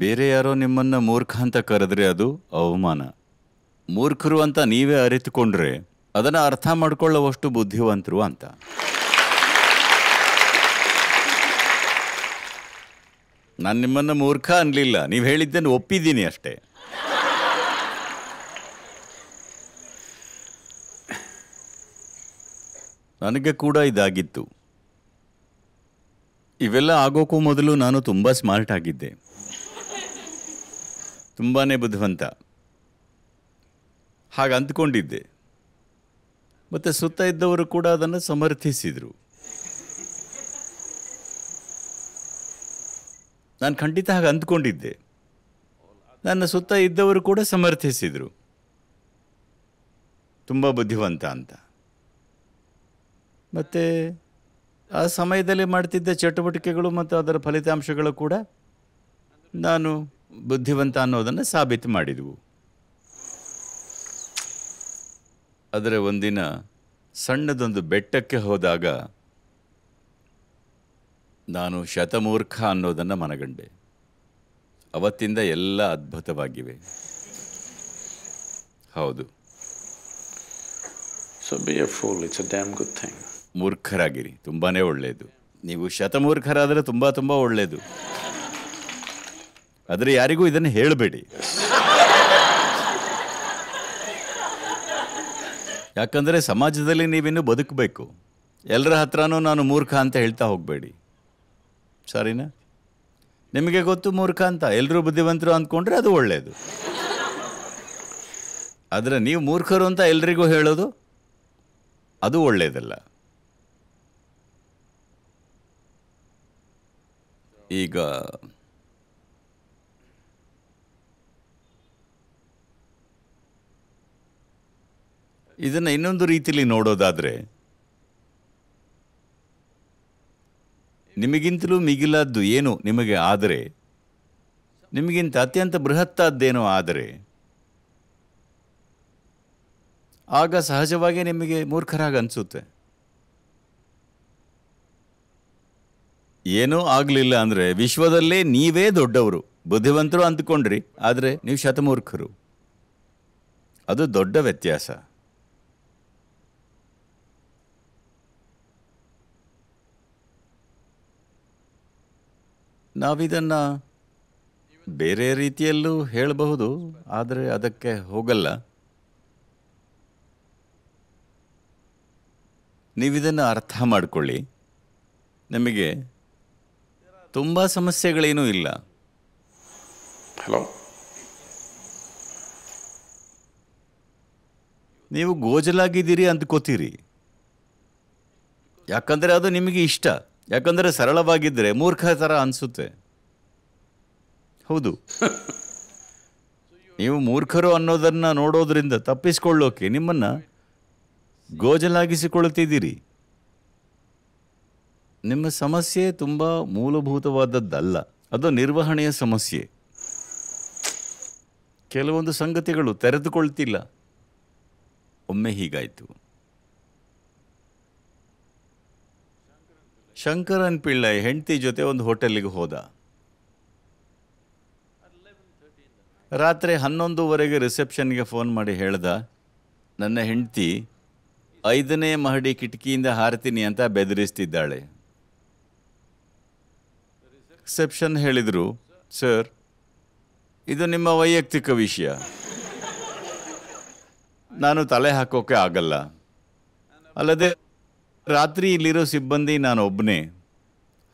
ಬೇರೆ ಯಾರೋ ನಿಮ್ಮನ್ನು ಮೂರ್ಖ ಅಂತ ಕರೆದ್ರೆ ಅದು ಅವಮಾನ ಮೂರ್ಖರು ಅಂತ ನೀವೇ ಅರಿತುಕೊಂಡ್ರೆ ಅದನ್ನು ಅರ್ಥ ಮಾಡಿಕೊಳ್ಳುವಷ್ಟು ಬುದ್ಧಿವಂತರು ಅಂತ ನಾನು ನಿಮ್ಮನ್ನು ಮೂರ್ಖ ಅನ್ನಲಿಲ್ಲ ನೀವು ಹೇಳಿದ್ದನ್ನು ಒಪ್ಪಿದ್ದೀನಿ ಅಷ್ಟೇ ನನಗೆ ಕೂಡ ಇದಾಗಿತ್ತು ಇವೆಲ್ಲ ಆಗೋಕ್ಕೂ ಮೊದಲು ನಾನು ತುಂಬ ಸ್ಮಾರ್ಟ್ ಆಗಿದ್ದೆ ತುಂಬಾ ಬುದ್ಧಿವಂತ ಹಾಗೆ ಅಂದ್ಕೊಂಡಿದ್ದೆ ಮತ್ತು ಸುತ್ತ ಇದ್ದವರು ಕೂಡ ಅದನ್ನು ಸಮರ್ಥಿಸಿದರು ನಾನು ಖಂಡಿತ ಹಾಗೆ ಅಂದ್ಕೊಂಡಿದ್ದೆ ನನ್ನ ಸುತ್ತ ಇದ್ದವರು ಕೂಡ ಸಮರ್ಥಿಸಿದರು ತುಂಬ ಬುದ್ಧಿವಂತ ಅಂತ ಮತ್ತು ಆ ಸಮಯದಲ್ಲಿ ಮಾಡ್ತಿದ್ದ ಚಟುವಟಿಕೆಗಳು ಮತ್ತು ಅದರ ಫಲಿತಾಂಶಗಳು ಕೂಡ ನಾನು ಬುದ್ಧಿವಂತ ಅನ್ನೋದನ್ನು ಸಾಬೀತು ಮಾಡಿದವು ಆದರೆ ಒಂದಿನ ಸಣ್ಣದೊಂದು ಬೆಟ್ಟಕ್ಕೆ ಹೋದಾಗ ನಾನು ಶತಮೂರ್ಖ ಅನ್ನೋದನ್ನು ಮನಗಂಡೆ ಅವತ್ತಿಂದ ಎಲ್ಲ ಅದ್ಭುತವಾಗಿವೆ ಹೌದು ಮೂರ್ಖರಾಗಿರಿ ತುಂಬಾ ಒಳ್ಳೆಯದು ನೀವು ಶತಮೂರ್ಖರಾದರೆ ತುಂಬ ತುಂಬ ಒಳ್ಳೆಯದು ಆದರೆ ಯಾರಿಗೂ ಇದನ್ನು ಹೇಳಬೇಡಿ ಯಾಕಂದರೆ ಸಮಾಜದಲ್ಲಿ ನೀವಿನ್ನೂ ಬದುಕಬೇಕು ಎಲ್ಲರ ಹತ್ರನೂ ನಾನು ಮೂರ್ಖ ಅಂತ ಹೇಳ್ತಾ ಹೋಗಬೇಡಿ ಸರಿನಾ ನಿಮಗೆ ಗೊತ್ತು ಮೂರ್ಖ ಅಂತ ಎಲ್ಲರೂ ಬುದ್ಧಿವಂತರು ಅಂದ್ಕೊಂಡ್ರೆ ಅದು ಒಳ್ಳೆಯದು ಆದರೆ ನೀವು ಮೂರ್ಖರು ಅಂತ ಎಲ್ರಿಗೂ ಹೇಳೋದು ಅದು ಒಳ್ಳೆಯದಲ್ಲ ಈಗ ಇದನ್ನು ಇನ್ನೊಂದು ರೀತಿಯಲ್ಲಿ ನೋಡೋದಾದರೆ ನಿಮಗಿಂತಲೂ ಮಿಗಿಲಾದ್ದು ಏನು ನಿಮಗೆ ಆದರೆ ನಿಮಗಿಂತ ಅತ್ಯಂತ ಬೃಹತ್ತಾದ್ದೇನೋ ಆದರೆ ಆಗ ಸಹಜವಾಗಿ ನಿಮಗೆ ಮೂರ್ಖರಾಗಿ ಅನಿಸುತ್ತೆ ಏನೂ ಆಗಲಿಲ್ಲ ಅಂದರೆ ವಿಶ್ವದಲ್ಲೇ ನೀವೇ ದೊಡ್ಡವರು ಬುದ್ಧಿವಂತರು ಅಂದ್ಕೊಂಡ್ರಿ ಆದರೆ ನೀವು ಶತಮೂರ್ಖರು ಅದು ದೊಡ್ಡ ವ್ಯತ್ಯಾಸ ನಾವಿದನ್ನು ಬೇರೆ ರೀತಿಯಲ್ಲೂ ಹೇಳಬಹುದು ಆದರೆ ಅದಕ್ಕೆ ಹೋಗಲ್ಲ ನೀವಿದನ್ನು ಅರ್ಥ ಮಾಡಿಕೊಳ್ಳಿ ನಮಗೆ ತುಂಬ ಸಮಸ್ಯೆಗಳೇನೂ ಇಲ್ಲ ಹಲೋ ನೀವು ಗೋಜಲಾಗಿದ್ದೀರಿ ಅಂದ್ಕೋತೀರಿ ಯಾಕಂದರೆ ಅದು ನಿಮಗೆ ಇಷ್ಟ ಯಾಕಂದರೆ ಸರಳವಾಗಿದ್ದರೆ ಮೂರ್ಖ ಥರ ಅನಿಸುತ್ತೆ ಹೌದು ನೀವು ಮೂರ್ಖರು ಅನ್ನೋದನ್ನು ನೋಡೋದ್ರಿಂದ ತಪ್ಪಿಸ್ಕೊಳ್ಳೋಕೆ ನಿಮ್ಮನ್ನು ಗೋಜಲಾಗಿಸಿಕೊಳ್ಳುತ್ತಿದ್ದೀರಿ ನಿಮ್ಮ ಸಮಸ್ಯೆ ತುಂಬ ಮೂಲಭೂತವಾದದ್ದಲ್ಲ ಅದು ನಿರ್ವಹಣೆಯ ಸಮಸ್ಯೆ ಕೆಲವೊಂದು ಸಂಗತಿಗಳು ತೆರೆದುಕೊಳ್ತಿಲ್ಲ ಒಮ್ಮೆ ಹೀಗಾಯಿತು ಶಂಕರನ್ ಪಿಳ್ಳೈ ಹೆಂಡತಿ ಜೊತೆ ಒಂದು ಹೋಟೆಲಿಗೆ ಹೋದ ರಾತ್ರಿ ಹನ್ನೊಂದುವರೆಗೆ ರಿಸೆಪ್ಷನ್ಗೆ ಫೋನ್ ಮಾಡಿ ಹೇಳ್ದ ನನ್ನ ಹೆಂಡತಿ ಐದನೇ ಮಹಡಿ ಕಿಟಕಿಯಿಂದ ಹಾರತೀನಿ ಅಂತ ಬೆದರಿಸ್ತಿದ್ದಾಳೆ ರಿಸೆಪ್ಷನ್ ಹೇಳಿದರು ಸರ್ ಇದು ನಿಮ್ಮ ವೈಯಕ್ತಿಕ ವಿಷಯ ನಾನು ತಲೆ ಹಾಕೋಕೆ ಆಗಲ್ಲ ಅಲ್ಲದೆ ರಾತ್ರಿ ಇಲ್ಲಿರೋ ಸಿಬ್ಬಂದಿ ನಾನು ಒಬ್ಬನೇ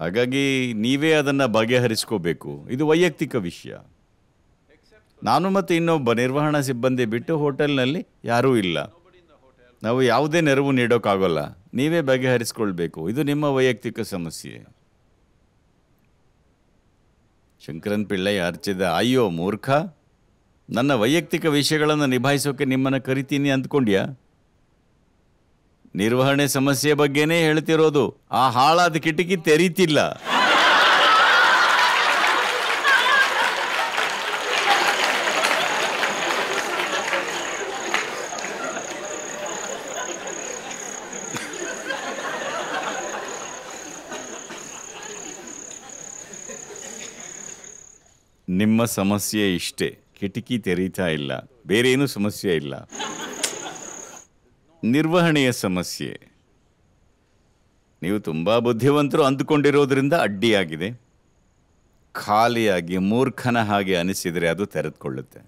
ಹಾಗಾಗಿ ನೀವೇ ಅದನ್ನು ಬಗೆಹರಿಸ್ಕೋಬೇಕು ಇದು ವೈಯಕ್ತಿಕ ವಿಷಯ ನಾನು ಮತ್ತು ಇನ್ನೊಬ್ಬ ನಿರ್ವಹಣಾ ಸಿಬ್ಬಂದಿ ಬಿಟ್ಟು ಹೋಟೆಲ್ನಲ್ಲಿ ಯಾರೂ ಇಲ್ಲ ನಾವು ಯಾವುದೇ ನೆರವು ನೀಡೋಕ್ಕಾಗೋಲ್ಲ ನೀವೇ ಬಗೆಹರಿಸ್ಕೊಳ್ಬೇಕು ಇದು ನಿಮ್ಮ ವೈಯಕ್ತಿಕ ಸಮಸ್ಯೆ ಶಂಕರನ್ ಪಿಳ್ಳೈ ಅರ್ಚಿದ ಅಯ್ಯೋ ಮೂರ್ಖ ನನ್ನ ವೈಯಕ್ತಿಕ ವಿಷಯಗಳನ್ನು ನಿಭಾಯಿಸೋಕೆ ನಿಮ್ಮನ್ನು ಕರಿತೀನಿ ಅಂದ್ಕೊಂಡ್ಯಾ ನಿರ್ವಹಣೆ ಸಮಸ್ಯೆ ಬಗ್ಗೆನೇ ಹೇಳ್ತಿರೋದು ಆ ಹಾಳಾದ ಕಿಟಕಿ ತೆರೀತಿಲ್ಲ ನಿಮ್ಮ ಸಮಸ್ಯೆ ಇಷ್ಟೇ ಕಿಟಕಿ ತೆರೀತಾ ಇಲ್ಲ ಬೇರೇನು ಸಮಸ್ಯೆ ಇಲ್ಲ ನಿರ್ವಹಣೆಯ ಸಮಸ್ಯೆ ನೀವು ತುಂಬ ಬುದ್ಧಿವಂತರು ಅಂದುಕೊಂಡಿರೋದ್ರಿಂದ ಅಡ್ಡಿಯಾಗಿದೆ ಖಾಲಿಯಾಗಿ ಮೂರ್ಖನ ಹಾಗೆ ಅನಿಸಿದರೆ ಅದು ತೆರೆದುಕೊಳ್ಳುತ್ತೆ